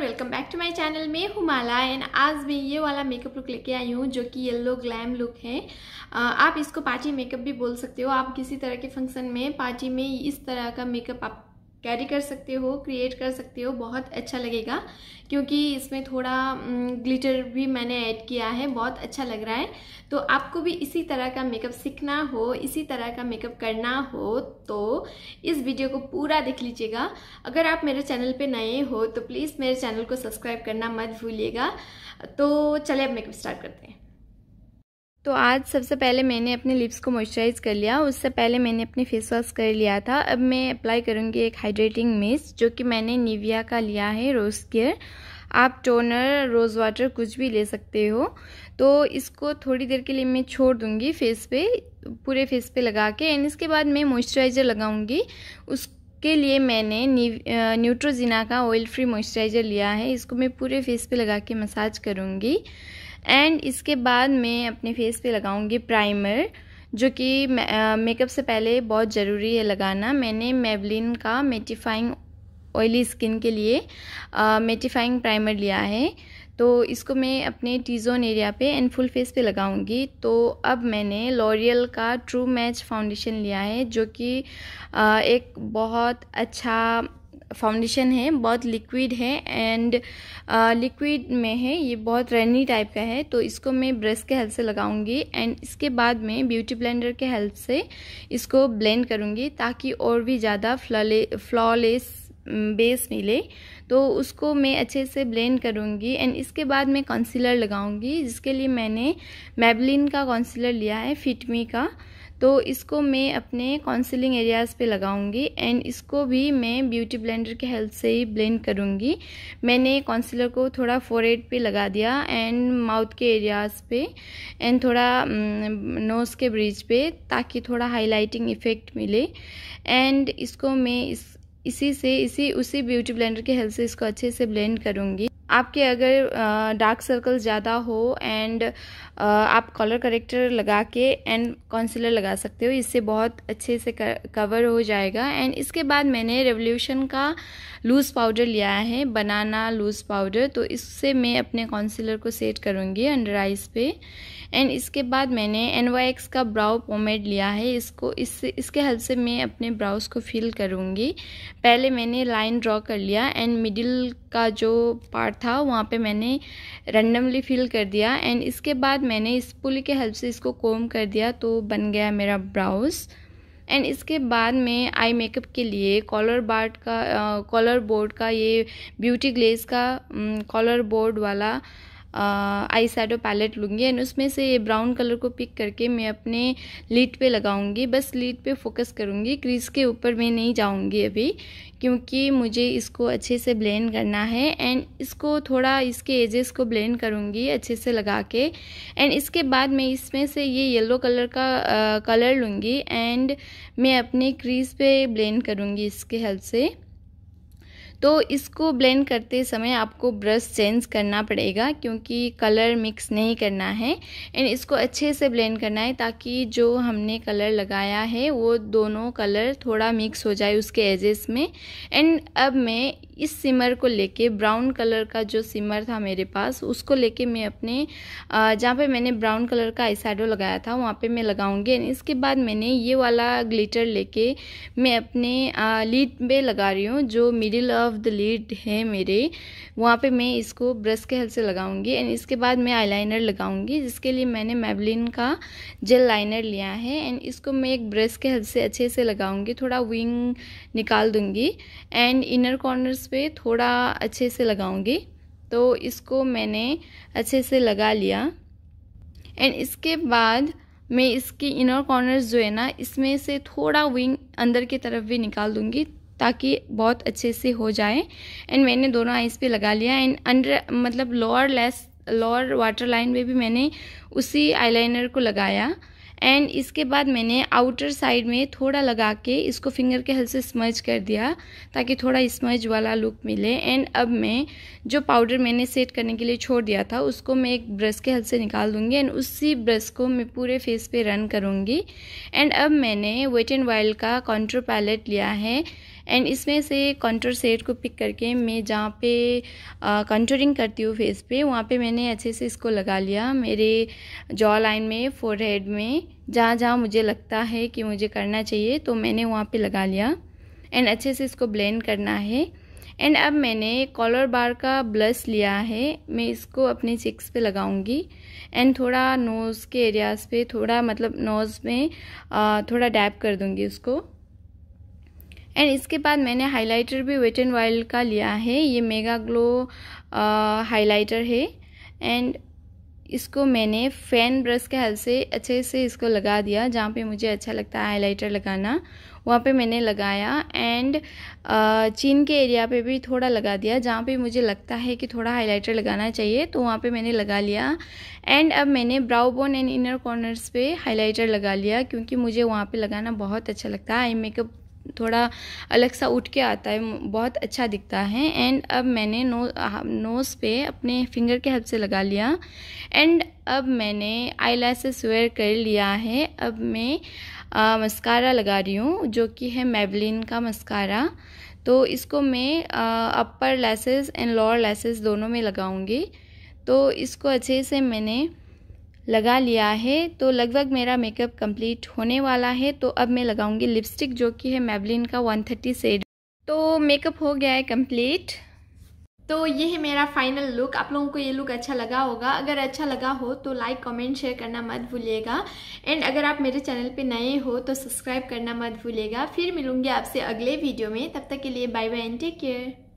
and welcome back to my channel मैं Humala and आज मैं ये वाला मेकअप लुक लेके आई हूँ जो कि येलो ग्लैम लुक है आप इसको पार्टी मेकअप भी बोल सकते हो आप किसी तरह के फंक्शन में पार्टी में इस तरह का मेकअप आप कैरी कर सकते हो क्रिएट कर सकते हो बहुत अच्छा लगेगा क्योंकि इसमें थोड़ा ग्लिटर भी मैंने ऐड किया है बहुत अच्छा लग रहा है तो आपको भी इसी तरह का मेकअप सीखना हो इसी तरह का मेकअप करना हो तो इस वीडियो को पूरा देख लीजिएगा अगर आप मेरे चैनल पे नए हो तो प्लीज़ मेरे चैनल को सब्सक्राइब करना मत भूलिएगा तो चले अब मेकअप स्टार्ट करते हैं तो आज सबसे पहले मैंने अपने लिप्स को मॉइस्चराइज कर लिया उससे पहले मैंने अपने फेस वॉश कर लिया था अब मैं अप्लाई करूँगी एक हाइड्रेटिंग मिस्ट जो कि मैंने निविया का लिया है रोज़ केयर आप टोनर रोज़ वाटर कुछ भी ले सकते हो तो इसको थोड़ी देर के लिए मैं छोड़ दूँगी फेस पे पूरे फेस पे लगा के एंड इसके बाद मैं मॉइस्चराइज़र लगाऊँगी उस के लिए मैंने न्यूट्रोजिना का ऑयल फ्री मॉइस्चराइज़र लिया है इसको मैं पूरे फेस पे लगा के मसाज करूँगी एंड इसके बाद मैं अपने फेस पे लगाऊंगी प्राइमर जो कि मेकअप से पहले बहुत ज़रूरी है लगाना मैंने मेवलिन का मेटिफाइंग ऑयली स्किन के लिए मेटिफाइंग प्राइमर लिया है तो इसको मैं अपने टीजोन एरिया पे एंड फुल फेस पे लगाऊंगी तो अब मैंने लॉरियल का ट्रू मैच फाउंडेशन लिया है जो कि एक बहुत अच्छा फाउंडेशन है बहुत लिक्विड है एंड लिक्विड uh, में है ये बहुत रनी टाइप का है तो इसको मैं ब्रश के हेल्प से लगाऊंगी एंड इसके बाद मैं ब्यूटी ब्लेंडर के हेल्प से इसको ब्लेंड करूँगी ताकि और भी ज़्यादा फ्लॉलेस बेस mm, मिले तो उसको मैं अच्छे से ब्लेंड करूँगी एंड इसके बाद मैं कंसीलर लगाऊंगी जिसके लिए मैंने मेबलिन का कंसीलर लिया है फिटमी का तो इसको मैं अपने काउंसिलिंग एरियाज़ पे लगाऊंगी एंड इसको भी मैं ब्यूटी ब्लेंडर के हेल्प से ही ब्लेंड करूंगी मैंने कॉन्सिलर को थोड़ा फोरेड पे लगा दिया एंड माउथ के एरियाज़ पे एंड थोड़ा नोज़ के ब्रिज पे ताकि थोड़ा हाईलाइटिंग इफ़ेक्ट मिले एंड इसको मैं इस इसी से इसी उसी ब्यूटी ब्लेंडर के हेल्प से इसको अच्छे से ब्लेंड करूँगी आपके अगर डार्क सर्कल ज़्यादा हो एंड आप कलर करेक्टर लगा के एंड कॉन्सिलर लगा सकते हो इससे बहुत अच्छे से कवर हो जाएगा एंड इसके बाद मैंने रेवोल्यूशन का लूज़ पाउडर लिया है बनाना लूज़ पाउडर तो इससे मैं अपने कॉन्सिलर को सेट करूँगी अंडर आइज पे एंड इसके बाद मैंने एन का ब्राउ पोमेड लिया है इसको इससे इसके हेल्प से मैं अपने ब्राउज को फिल करूँगी पहले मैंने लाइन ड्रॉ कर लिया एंड मिडिल का जो पार्ट था वहाँ पे मैंने रैंडमली फिल कर दिया एंड इसके बाद मैंने इस पुल के हेल्प से इसको कोम कर दिया तो बन गया मेरा ब्राउज एंड इसके बाद मैं आई मेकअप के लिए कॉलर बार्ड का कॉलर बोर्ड का ये ब्यूटी ग्लेज का कॉलर बोर्ड वाला आई सैडो पैलेट लूँगी एंड उसमें से ये ब्राउन कलर को पिक करके मैं अपने लीड पे लगाऊंगी बस लीड पे फोकस करूँगी क्रीज के ऊपर मैं नहीं जाऊँगी अभी क्योंकि मुझे इसको अच्छे से ब्लेंड करना है एंड इसको थोड़ा इसके एजेस को ब्लेंड करूँगी अच्छे से लगा के एंड इसके बाद मैं इसमें से ये येलो कलर का आ, कलर लूँगी एंड मैं अपने क्रीज पे ब्लेंड करूँगी इसके हेल्प से तो इसको ब्लेंड करते समय आपको ब्रश चेंज करना पड़ेगा क्योंकि कलर मिक्स नहीं करना है एंड इसको अच्छे से ब्लेंड करना है ताकि जो हमने कलर लगाया है वो दोनों कलर थोड़ा मिक्स हो जाए उसके एजेस में एंड अब मैं इस सिमर को लेके ब्राउन कलर का जो सिमर था मेरे पास उसको लेके मैं अपने जहाँ पे मैंने ब्राउन कलर का आई लगाया था वहाँ पे मैं लगाऊंगी एंड इसके बाद मैंने ये वाला ग्लिटर लेके मैं अपने लीड पे लगा रही हूँ जो middle of of the lid है मेरे वहाँ पे मैं इसको ब्रश के हेल्प से लगाऊंगी एंड इसके बाद मैं आईलाइनर लगाऊंगी जिसके लिए मैंने मेबलिन का जेल लाइनर लिया है एंड इसको मैं एक ब्रश के हेल्प से अच्छे से लगाऊंगी थोड़ा विंग निकाल दूंगी एंड इनर कॉर्नर्स पे थोड़ा अच्छे से लगाऊंगी तो इसको मैंने अच्छे से लगा लिया एंड इसके बाद मैं इसकी इनर कॉर्नर्स जो है ना इसमें से थोड़ा विंग अंदर की तरफ भी निकाल दूंगी ताकि बहुत अच्छे से हो जाए एंड मैंने दोनों आइज़ पे लगा लिया एंड अंडर मतलब lower lash lower water line में भी मैंने उसी आईलाइनर को लगाया एंड इसके बाद मैंने आउटर साइड में थोड़ा लगा के इसको फिंगर के हल से स्मर्ज कर दिया ताकि थोड़ा स्मर्ज वाला लुक मिले एंड अब मैं जो पाउडर मैंने सेट करने के लिए छोड़ दिया था उसको मैं एक ब्रश के हल से निकाल दूँगी एंड उसी ब्रश को मैं पूरे फेस पे रन करूँगी एंड अब मैंने वेट एंड वाइल्ड का कॉन्ट्रो पैलेट लिया है एंड इसमें से कंट्रोल सेट को पिक करके मैं जहाँ पे कंट्रोलिंग करती हूँ फेस पे वहाँ पे मैंने अच्छे से इसको लगा लिया मेरे जॉ लाइन में फोर हेड में जहाँ जहाँ मुझे लगता है कि मुझे करना चाहिए तो मैंने वहाँ पे लगा लिया एंड अच्छे से इसको ब्लेंड करना है एंड अब मैंने कॉलर बार का ब्लश लिया है मैं इसको अपने चिक्स पे लगाऊंगी एंड थोड़ा नोज़ के एरियाज़ पे थोड़ा मतलब नोज़ में थोड़ा डैप कर दूंगी उसको एंड इसके बाद मैंने हाइलाइटर भी वेट एंड वाइल्ड का लिया है ये मेगा ग्लो हाइलाइटर है एंड इसको मैंने फैन ब्रश के हल से अच्छे से इसको लगा दिया जहाँ पे मुझे अच्छा लगता है हाइलाइटर लगाना वहाँ पे मैंने लगाया एंड चीन के एरिया पे भी थोड़ा लगा दिया जहाँ पे मुझे लगता है कि थोड़ा हाइलाइटर लगाना चाहिए तो वहाँ पे मैंने लगा लिया एंड अब मैंने brow bone and inner corners पे हाइलाइटर लगा लिया क्योंकि मुझे वहाँ पे लगाना बहुत अच्छा लगता है आई मेकअप थोड़ा अलग सा उठ के आता है बहुत अच्छा दिखता है एंड अब मैंने नो नोज़ हाँ, पे अपने फिंगर के हेल्प से लगा लिया एंड अब मैंने आई लैसेस वेयर कर लिया है अब मैं मस्कारा लगा रही हूँ जो कि है मेवलिन का मस्कारा तो इसको मैं अपर लैसेस एंड लोअर लैसेस दोनों में लगाऊंगी तो इसको अच्छे से मैंने लगा लिया है तो लगभग मेरा मेकअप कंप्लीट होने वाला है तो अब मैं लगाऊंगी लिपस्टिक जो कि है मैबलिन का 130 सेड तो मेकअप हो गया है कंप्लीट तो ये है मेरा फाइनल लुक आप लोगों को ये लुक अच्छा लगा होगा अगर अच्छा लगा हो तो लाइक कमेंट शेयर करना मत भूलिएगा एंड अगर आप मेरे चैनल पे नए हो तो सब्सक्राइब करना मत भूलिएगा फिर मिलूंगी आपसे अगले वीडियो में तब तक के लिए bye bye and take care